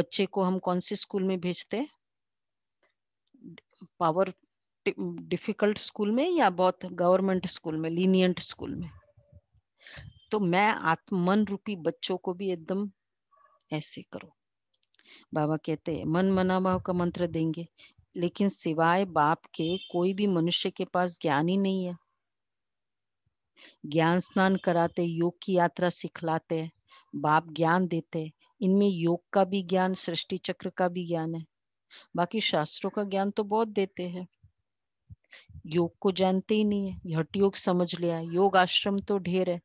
बच्चे को हम कौन से स्कूल में भेजते पावर डिफिकल्ट स्कूल में या बहुत गवर्नमेंट स्कूल में लीनियंट स्कूल में तो मैं आत्मन रूपी बच्चों को भी एकदम ऐसे करो बाबा कहते हैं मन मना भाव का मंत्र देंगे लेकिन सिवाय बाप के कोई भी मनुष्य के पास ज्ञान ही नहीं है ज्ञान स्नान कराते योग की यात्रा सिखलाते बाप ज्ञान देते इनमें योग का भी ज्ञान सृष्टि चक्र का भी ज्ञान है बाकी शास्त्रों का ज्ञान तो बहुत देते हैं योग को जानते ही नहीं है हट योग समझ लिया योग आश्रम तो ढेर है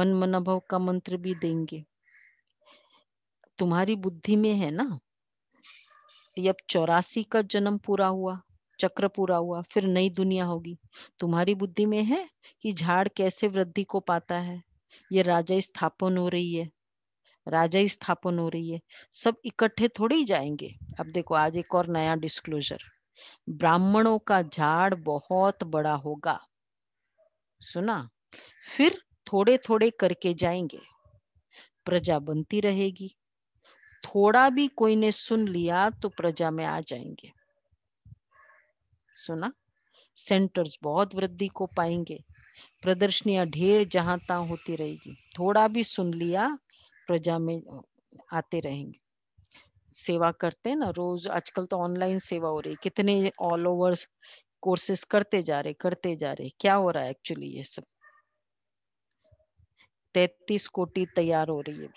मन मनोभव का मंत्र भी देंगे तुम्हारी बुद्धि में है ना जब चौरासी का जन्म पूरा हुआ चक्र पूरा हुआ फिर नई दुनिया होगी तुम्हारी बुद्धि में है कि झाड़ कैसे वृद्धि को पाता है ये राजा स्थापन हो रही है राजा स्थापन हो रही है सब इकट्ठे थोड़ी जाएंगे अब देखो आज एक और नया डिस्क्लोजर ब्राह्मणों का झाड़ बहुत बड़ा होगा सुना फिर थोड़े थोड़े करके जाएंगे प्रजा बनती रहेगी थोड़ा भी कोई ने सुन लिया तो प्रजा में आ जाएंगे सुना सेंटर्स बहुत वृद्धि को पाएंगे प्रदर्शनियां ढेर जहां तहां होती रहेगी थोड़ा भी सुन लिया प्रजा में आते रहेंगे सेवा करते हैं ना रोज आजकल तो ऑनलाइन सेवा हो रही है कितने ऑल ओवर कोर्सेस करते जा रहे करते जा रहे क्या हो रहा है एक्चुअली ये सब तैतीस कोटी तैयार हो रही है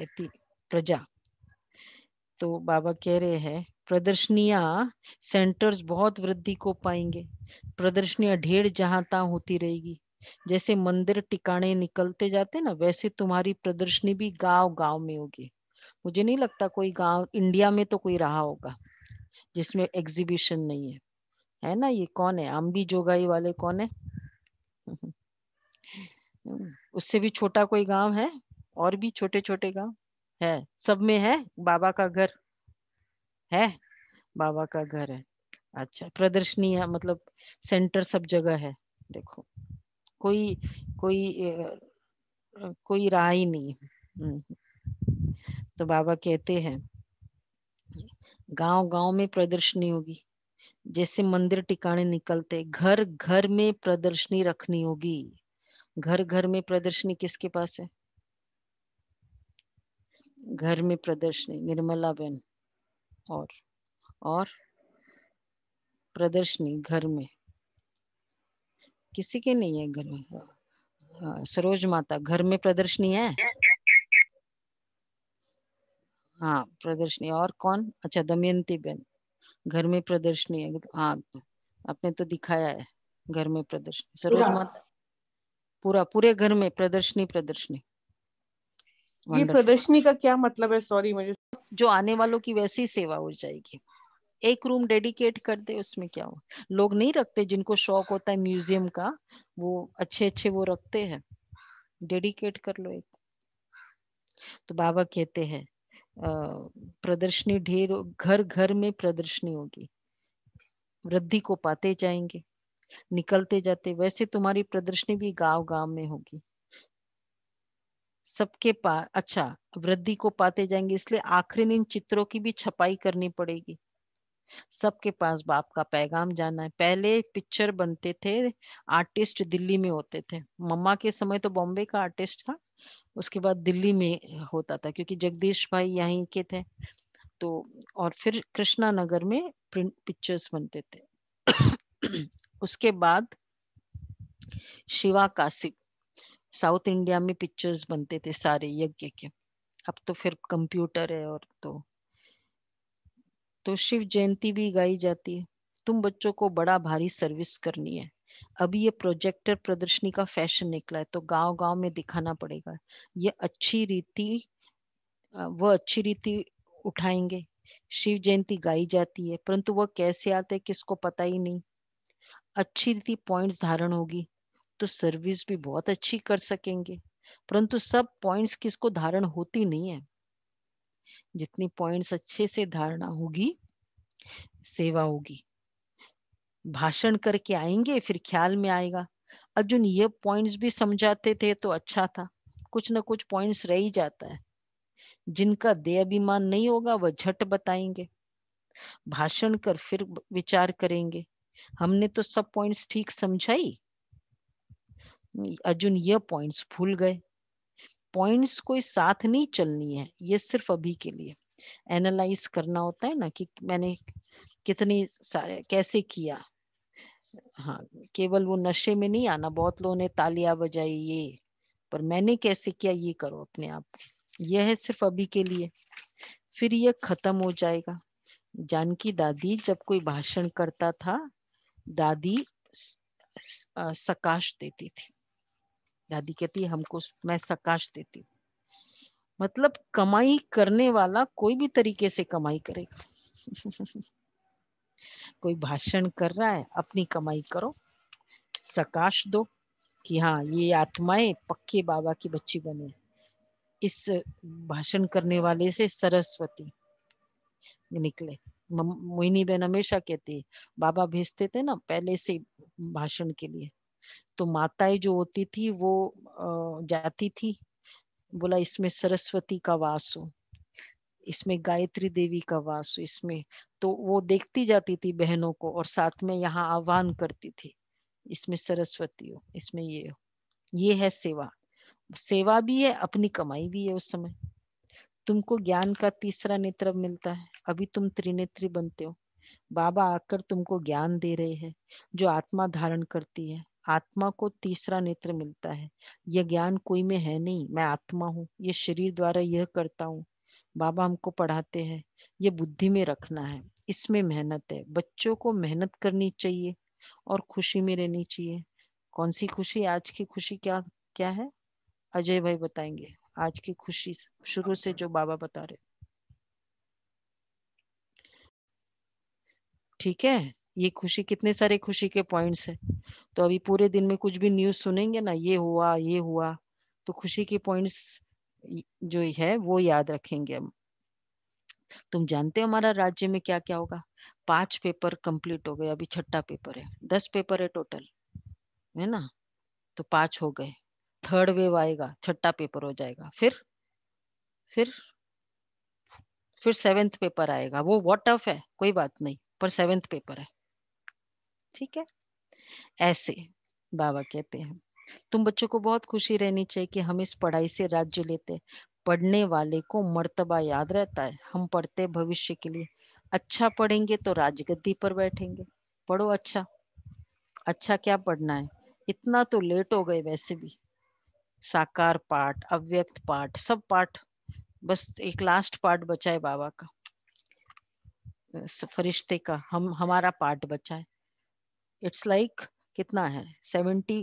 कहती प्रजा तो बाबा कह रहे हैं प्रदर्शनिया सेंटर्स बहुत वृद्धि को पाएंगे प्रदर्शनिया ढेर जहां तहाँ होती रहेगी जैसे मंदिर टिकाने निकलते जाते ना वैसे तुम्हारी प्रदर्शनी भी गांव गांव में होगी मुझे नहीं लगता कोई गांव इंडिया में तो कोई रहा होगा जिसमें एग्जीबिशन नहीं है है ना ये कौन है अम्बी जोगाई वाले कौन है (laughs) उससे भी छोटा कोई गांव है और भी छोटे छोटे गांव है सब में है बाबा का घर है बाबा का घर है अच्छा प्रदर्शनी है मतलब सेंटर सब जगह है देखो कोई कोई कोई राह ही नहीं हम्म, हम्म। तो बाबा कहते हैं गांव गांव में प्रदर्शनी होगी जैसे मंदिर टिकाने निकलते घर घर में प्रदर्शनी रखनी होगी घर घर में प्रदर्शनी किसके पास है घर में प्रदर्शनी निर्मला बेन और और प्रदर्शनी घर में किसी के नहीं है घर में हाँ, हाँ, सरोज माता घर में प्रदर्शनी है हाँ प्रदर्शनी और कौन अच्छा दमयंती बेन घर में प्रदर्शनी है हाँ आपने तो दिखाया है घर में प्रदर्शनी सरोज माता पूरा पूरे घर में प्रदर्शनी प्रदर्शनी ये प्रदर्शनी का क्या मतलब है सॉरी मुझे जो आने वालों की वैसी सेवा हो जाएगी एक रूम डेडिकेट कर दे उसमें क्या हो लोग नहीं रखते जिनको शौक होता है म्यूजियम का वो अच्छे अच्छे वो रखते हैं डेडिकेट कर लो एक तो बाबा कहते हैं प्रदर्शनी ढेर घर घर में प्रदर्शनी होगी वृद्धि को पाते जाएंगे निकलते जाते वैसे तुम्हारी प्रदर्शनी भी गांव गांव में होगी सबके पास अच्छा वृद्धि को पाते जाएंगे इसलिए आखिरी इन चित्रों की भी छपाई करनी पड़ेगी सबके पास बाप का पैगाम जाना है पहले पिक्चर बनते थे आर्टिस्ट दिल्ली में होते थे मम्मा के समय तो बॉम्बे का आर्टिस्ट था उसके बाद दिल्ली में होता था क्योंकि जगदीश भाई यहीं के थे तो और फिर कृष्णा नगर में प्रिंट पिक्चर्स बनते थे (coughs) उसके बाद शिवा काशिप साउथ इंडिया में पिक्चर्स बनते थे सारे यज्ञ के अब तो फिर कंप्यूटर है और तो तो शिव जयंती भी गाई जाती है तुम बच्चों को बड़ा भारी सर्विस करनी है अभी ये प्रोजेक्टर प्रदर्शनी का फैशन निकला है तो गांव गांव में दिखाना पड़ेगा ये अच्छी रीति वह अच्छी रीति उठाएंगे शिव जयंती गाई जाती है परंतु वह कैसे आते किसको पता ही नहीं अच्छी रीति पॉइंट्स धारण होगी तो सर्विस भी बहुत अच्छी कर सकेंगे परंतु सब पॉइंट्स किसको धारण होती नहीं है जितनी पॉइंट्स अच्छे से धारणा होगी सेवा होगी भाषण करके आएंगे फिर ख्याल में आएगा अर्जुन ये पॉइंट्स भी समझाते थे तो अच्छा था कुछ ना कुछ पॉइंट्स रह ही जाता है जिनका दे अभिमान नहीं होगा वह झट बताएंगे भाषण कर फिर विचार करेंगे हमने तो सब पॉइंट्स ठीक समझाई अर्जुन ये पॉइंट्स भूल गए पॉइंट्स कोई साथ नहीं चलनी है ये सिर्फ अभी के लिए एनालाइज करना होता है ना कि मैंने कितनी कैसे किया हाँ केवल वो नशे में नहीं आना बहुत लोगों ने तालियां बजाई ये पर मैंने कैसे किया ये करो अपने आप यह है सिर्फ अभी के लिए फिर यह खत्म हो जाएगा जानकी दादी जब कोई भाषण करता था दादी सकाश देती थी दादी कहती है हमको मैं सकाश देती हूँ मतलब कमाई करने वाला कोई भी तरीके से कमाई करेगा (laughs) कोई भाषण कर रहा है अपनी कमाई करो सकाश दो कि हाँ ये आत्माएं पक्के बाबा की बच्ची बने इस भाषण करने वाले से सरस्वती निकले मोहिनी बहन हमेशा कहती है बाबा भेजते थे ना पहले से भाषण के लिए तो माताएं जो होती थी वो जाती थी बोला इसमें सरस्वती का वास हो इसमें गायत्री देवी का वास हो इसमें तो वो देखती जाती थी बहनों को और साथ में यहाँ आह्वान करती थी इसमें सरस्वती हो इसमें ये हो ये है सेवा सेवा भी है अपनी कमाई भी है उस समय तुमको ज्ञान का तीसरा नेत्र मिलता है अभी तुम त्रिनेत्री बनते हो बाबा आकर तुमको ज्ञान दे रहे हैं जो आत्मा धारण करती है आत्मा को तीसरा नेत्र मिलता है यह ज्ञान कोई में है नहीं मैं आत्मा हूँ ये शरीर द्वारा यह करता हूँ बाबा हमको पढ़ाते हैं ये बुद्धि में रखना है इसमें मेहनत है बच्चों को मेहनत करनी चाहिए और खुशी में रहनी चाहिए कौन सी खुशी आज की खुशी क्या क्या है अजय भाई बताएंगे आज की खुशी शुरू से जो बाबा बता रहे ठीक है ये खुशी कितने सारे खुशी के पॉइंट्स है तो अभी पूरे दिन में कुछ भी न्यूज सुनेंगे ना ये हुआ ये हुआ तो खुशी के पॉइंट्स जो है वो याद रखेंगे हम तुम जानते हो हमारा राज्य में क्या क्या होगा पांच पेपर कंप्लीट हो गए अभी छठा पेपर है दस पेपर है टोटल है ना तो पांच हो गए थर्ड वेव आएगा छठा पेपर हो जाएगा फिर फिर फिर सेवेंथ पेपर आएगा वो वॉट ऑफ है कोई बात नहीं पर सेवेंथ पेपर है ठीक है ऐसे बाबा कहते हैं तुम बच्चों को बहुत खुशी रहनी चाहिए कि हम इस पढ़ाई से राज्य लेते पढ़ने वाले को मर्तबा याद रहता है हम पढ़ते भविष्य के लिए अच्छा पढ़ेंगे तो राजगद्दी पर बैठेंगे पढ़ो अच्छा अच्छा क्या पढ़ना है इतना तो लेट हो गए वैसे भी साकार पाठ अव्यक्त पाठ सब पाठ बस एक लास्ट पार्ट बचा है बाबा का फरिश्ते का हम हमारा पार्ट बचा है इट्स लाइक like, कितना है seventy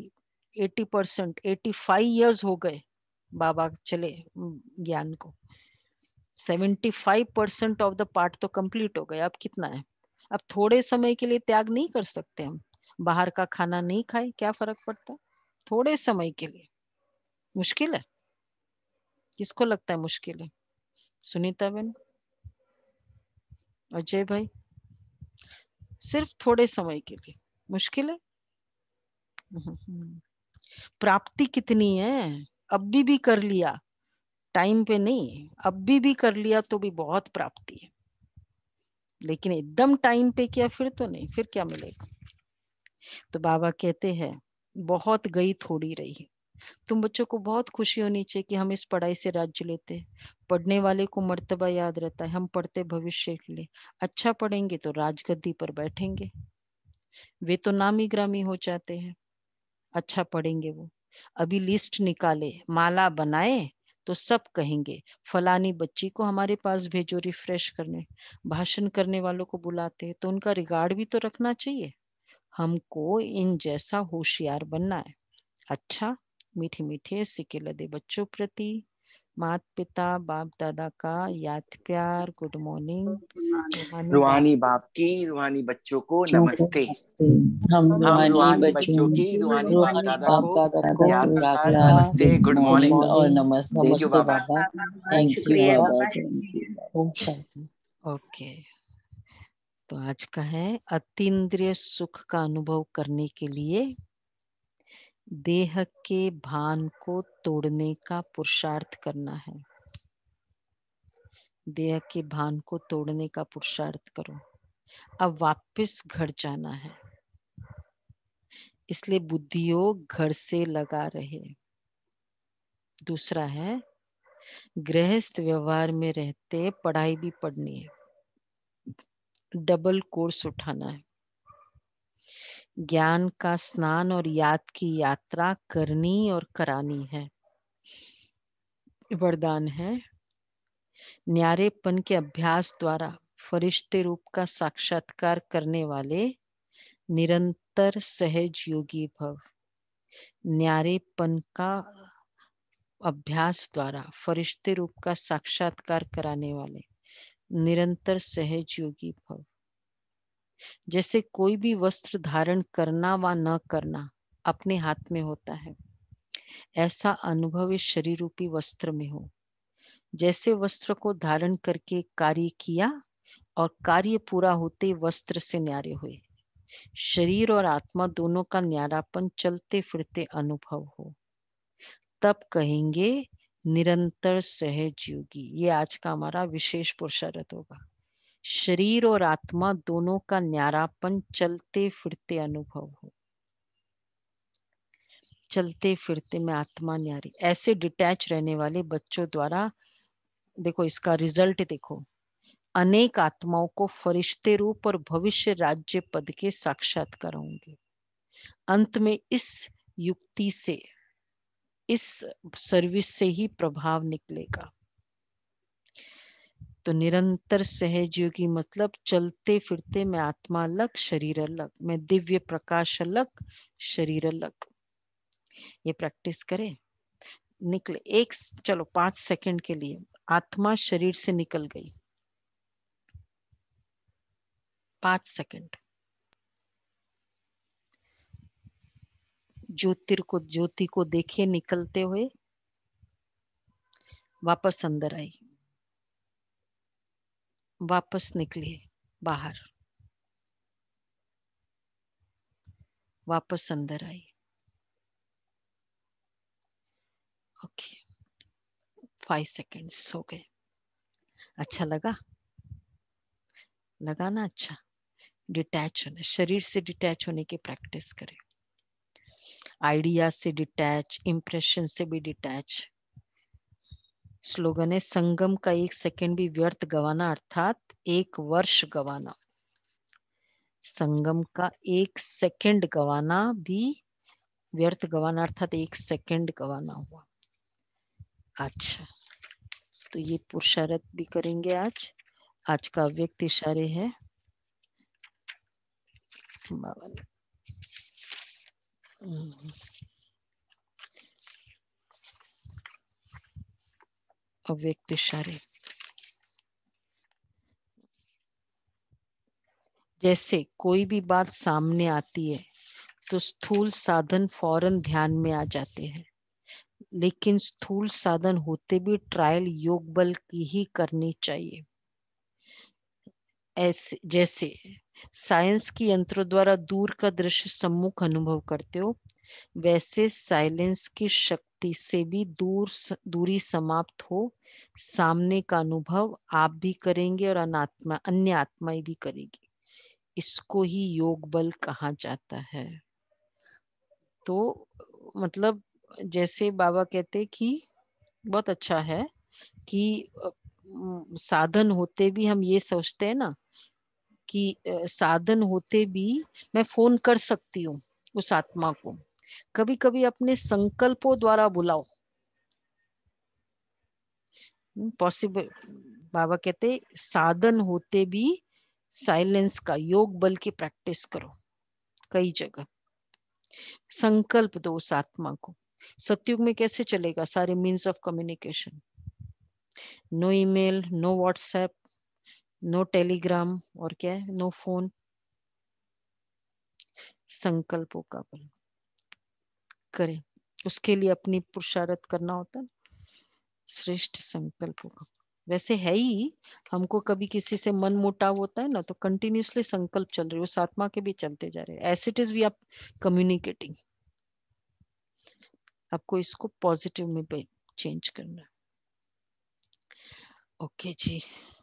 eighty percent eighty five years हो गए बाबा चले ज्ञान को seventy five percent of the part तो कंप्लीट हो गए अब कितना है अब थोड़े समय के लिए त्याग नहीं कर सकते हम बाहर का खाना नहीं खाए क्या फर्क पड़ता थोड़े समय के लिए मुश्किल है किसको लगता है मुश्किल है सुनीता बहन अजय भाई सिर्फ थोड़े समय के लिए मुश्किल है हम्म। प्राप्ति कितनी है अब भी भी कर लिया टाइम पे नहीं अब भी भी कर लिया तो भी बहुत प्राप्ति है लेकिन एकदम टाइम पे किया फिर तो नहीं फिर क्या मिलेगा तो बाबा कहते हैं बहुत गई थोड़ी रही तुम बच्चों को बहुत खुशी होनी चाहिए कि हम इस पढ़ाई से राज्य लेते पढ़ने वाले को मर्तबा याद रहता है हम पढ़ते भविष्य के लिए अच्छा पढ़ेंगे तो राजगद्दी पर बैठेंगे वे तो नामी ग्रामी हो जाते हैं अच्छा पढ़ेंगे वो अभी लिस्ट निकाले माला बनाए तो सब कहेंगे फलानी बच्ची को हमारे पास भेजो रिफ्रेश करने भाषण करने वालों को बुलाते हैं तो उनका रिगार्ड भी तो रखना चाहिए हमको इन जैसा होशियार बनना है अच्छा मीठे मीठे सिक्के लदे बच्चों प्रति मात पिता बाप दादा का याद प्यार गुड मॉर्निंग रूहानी बाप की रूहानी बच्चों को नमस्ते हम रूहानी बच्चों की रूहानी बाप दादा को याद प्यार नमस्ते गुड मॉर्निंग और नमस्ते थैंक यू बाबा थैंक यू बाबा ओके तो आज का है अतीन्द्रिय सुख का अनुभव करने के लिए देह के भान को तोड़ने का पुरुषार्थ करना है देह के भान को तोड़ने का पुरुषार्थ करो अब वापस घर जाना है इसलिए बुद्धियों घर से लगा रहे दूसरा है गृहस्थ व्यवहार में रहते पढ़ाई भी पढ़नी है डबल कोर्स उठाना है ज्ञान का स्नान और याद की यात्रा करनी और करानी है वरदान है न्यारेपन के अभ्यास द्वारा फरिश्ते रूप का साक्षात्कार करने वाले निरंतर सहज योगी भव न्यारेपन का अभ्यास द्वारा फरिश्ते रूप का साक्षात्कार कराने वाले निरंतर सहज योगी भव जैसे कोई भी वस्त्र धारण करना व न करना अपने हाथ में होता है ऐसा अनुभव इस शरीर रूपी वस्त्र में हो जैसे वस्त्र को धारण करके कार्य किया और कार्य पूरा होते वस्त्र से न्यारे हुए शरीर और आत्मा दोनों का न्यारापन चलते फिरते अनुभव हो तब कहेंगे निरंतर सहज योगी ये आज का हमारा विशेष पुरुषार्थ होगा शरीर और आत्मा दोनों का न्यारापन चलते फिरते अनुभव हो चलते फिरते में आत्मा न्यारी ऐसे डिटैच रहने वाले बच्चों द्वारा देखो इसका रिजल्ट देखो अनेक आत्माओं को फरिश्ते रूप और भविष्य राज्य पद के साक्षात कराऊंगे अंत में इस युक्ति से इस सर्विस से ही प्रभाव निकलेगा तो निरंतर योगी मतलब चलते फिरते मैं आत्मा अलग शरीर अलग मैं दिव्य प्रकाश अलग शरीर अलग ये प्रैक्टिस करें निकले एक चलो पांच सेकंड के लिए आत्मा शरीर से निकल गई पांच सेकंड ज्योतिर को ज्योति को देखे निकलते हुए वापस अंदर आई वापस निकली बाहर वापस अंदर आई ओके फाइव सेकेंड्स हो गए अच्छा लगा लगा ना अच्छा डिटैच होने शरीर से डिटैच होने की प्रैक्टिस करें आइडिया से डिटैच इंप्रेशन से भी डिटैच स्लोगन है संगम का एक सेकंड भी व्यर्थ गवाना अर्थात एक वर्ष गवाना संगम का एक सेकंड गवाना भी व्यर्थ गवाना अर्थात एक सेकंड गवाना हुआ अच्छा तो ये पुरुषारत भी करेंगे आज आज का व्यक्ति इशारे है अव्यक्त इशारे जैसे कोई भी बात सामने आती है तो स्थूल साधन फौरन ध्यान में आ जाते हैं लेकिन स्थूल साधन होते भी ट्रायल योग बल की ही करनी चाहिए ऐसे जैसे साइंस की यंत्रों द्वारा दूर का दृश्य सम्मुख अनुभव करते हो वैसे साइलेंस की शक्ति से भी दूर दूरी समाप्त हो सामने का अनुभव आप भी करेंगे और अनात्मा अन्य आत्माएं भी करेगी इसको ही योग बल कहा जाता है तो मतलब जैसे बाबा कहते कि बहुत अच्छा है कि साधन होते भी हम ये सोचते हैं ना कि साधन होते भी मैं फोन कर सकती हूँ उस आत्मा को कभी कभी अपने संकल्पों द्वारा बुलाओ पॉसिबल हम्म, बाबा कहते साधन होते भी साइलेंस का योग बल की प्रैक्टिस करो कई जगह संकल्प दो उस आत्मा को सत्युग में कैसे चलेगा सारे means of communication no email no WhatsApp no Telegram और क्या है नो फोन संकल्पों का बल करें उसके लिए अपनी पुरुषार्थ करना होता है श्रेष्ठ संकल्प वैसे है ही हमको कभी किसी से मन मोटाव होता है ना तो कंटिन्यूसली संकल्प चल रहे उस आत्मा के भी चलते जा रहे as it is we are communicating आपको इसको पॉजिटिव में चेंज करना है ओके okay जी